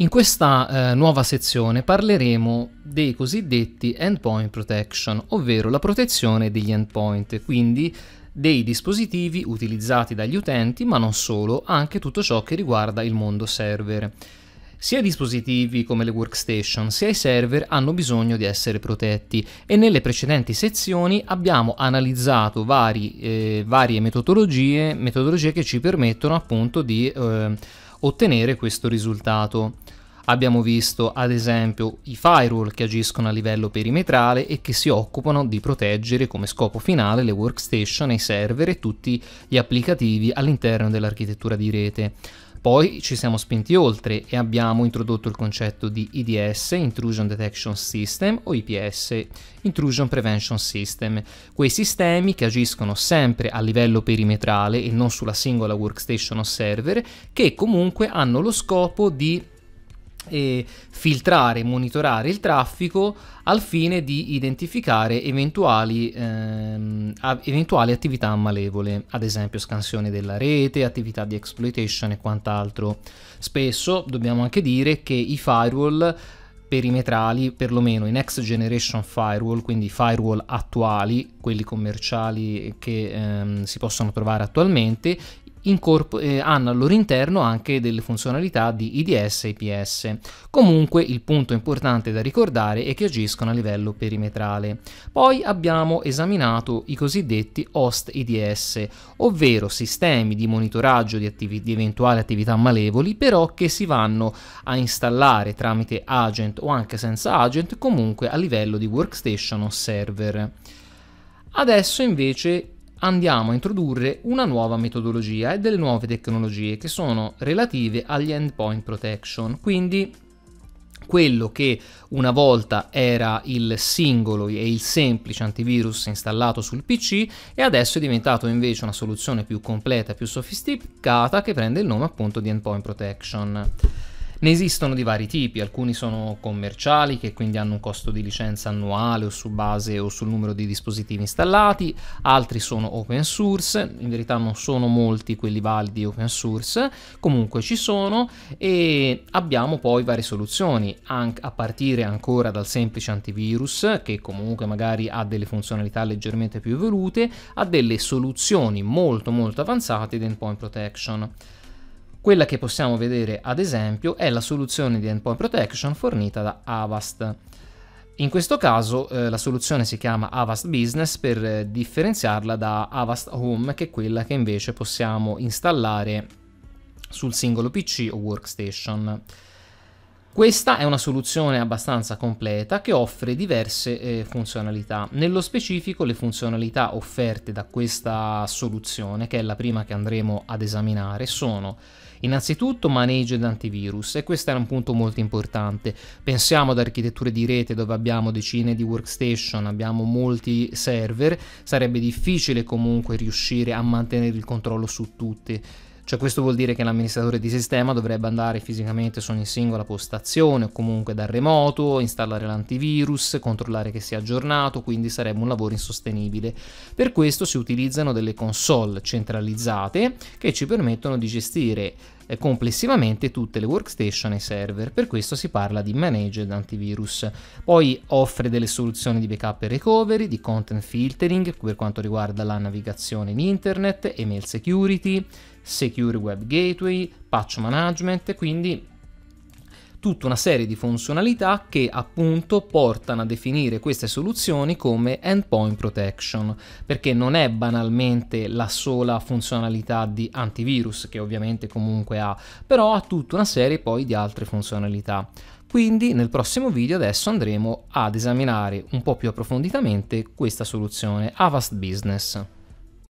In questa eh, nuova sezione parleremo dei cosiddetti endpoint protection, ovvero la protezione degli endpoint, quindi dei dispositivi utilizzati dagli utenti, ma non solo, anche tutto ciò che riguarda il mondo server. Sia i dispositivi come le workstation sia i server hanno bisogno di essere protetti e nelle precedenti sezioni abbiamo analizzato vari, eh, varie metodologie, metodologie, che ci permettono appunto di eh, ottenere questo risultato. Abbiamo visto ad esempio i firewall che agiscono a livello perimetrale e che si occupano di proteggere come scopo finale le workstation, i server e tutti gli applicativi all'interno dell'architettura di rete. Poi ci siamo spinti oltre e abbiamo introdotto il concetto di IDS, Intrusion Detection System, o IPS, Intrusion Prevention System, quei sistemi che agiscono sempre a livello perimetrale e non sulla singola workstation o server, che comunque hanno lo scopo di e filtrare, e monitorare il traffico al fine di identificare eventuali, ehm, eventuali attività malevole, ad esempio scansione della rete, attività di exploitation e quant'altro. Spesso dobbiamo anche dire che i firewall perimetrali, perlomeno i next generation firewall, quindi firewall attuali, quelli commerciali che ehm, si possono trovare attualmente, eh, hanno al loro interno anche delle funzionalità di IDS e IPS. Comunque il punto importante da ricordare è che agiscono a livello perimetrale. Poi abbiamo esaminato i cosiddetti host IDS, ovvero sistemi di monitoraggio di, attivi di eventuali attività malevoli, però che si vanno a installare tramite agent o anche senza agent comunque a livello di workstation o server. Adesso invece andiamo a introdurre una nuova metodologia e delle nuove tecnologie che sono relative agli endpoint protection. Quindi quello che una volta era il singolo e il semplice antivirus installato sul PC e adesso è diventato invece una soluzione più completa, più sofisticata che prende il nome appunto di Endpoint Protection. Ne esistono di vari tipi, alcuni sono commerciali che quindi hanno un costo di licenza annuale o su base o sul numero di dispositivi installati, altri sono open source, in verità non sono molti quelli validi open source, comunque ci sono e abbiamo poi varie soluzioni, a partire ancora dal semplice antivirus che comunque magari ha delle funzionalità leggermente più evolute, a delle soluzioni molto molto avanzate di endpoint protection. Quella che possiamo vedere ad esempio è la soluzione di Endpoint Protection fornita da Avast. In questo caso eh, la soluzione si chiama Avast Business per eh, differenziarla da Avast Home che è quella che invece possiamo installare sul singolo PC o workstation. Questa è una soluzione abbastanza completa che offre diverse eh, funzionalità. Nello specifico le funzionalità offerte da questa soluzione, che è la prima che andremo ad esaminare, sono Innanzitutto managed antivirus e questo è un punto molto importante. Pensiamo ad architetture di rete dove abbiamo decine di workstation, abbiamo molti server, sarebbe difficile comunque riuscire a mantenere il controllo su tutte. Cioè questo vuol dire che l'amministratore di sistema dovrebbe andare fisicamente su ogni singola postazione o comunque da remoto, installare l'antivirus, controllare che sia aggiornato, quindi sarebbe un lavoro insostenibile. Per questo si utilizzano delle console centralizzate che ci permettono di gestire complessivamente tutte le workstation e server, per questo si parla di managed antivirus. Poi offre delle soluzioni di backup e recovery, di content filtering per quanto riguarda la navigazione in internet, email security, secure web gateway, patch management, quindi tutta una serie di funzionalità che appunto portano a definire queste soluzioni come endpoint protection, perché non è banalmente la sola funzionalità di antivirus che ovviamente comunque ha, però ha tutta una serie poi di altre funzionalità. Quindi nel prossimo video adesso andremo ad esaminare un po' più approfonditamente questa soluzione Avast Business.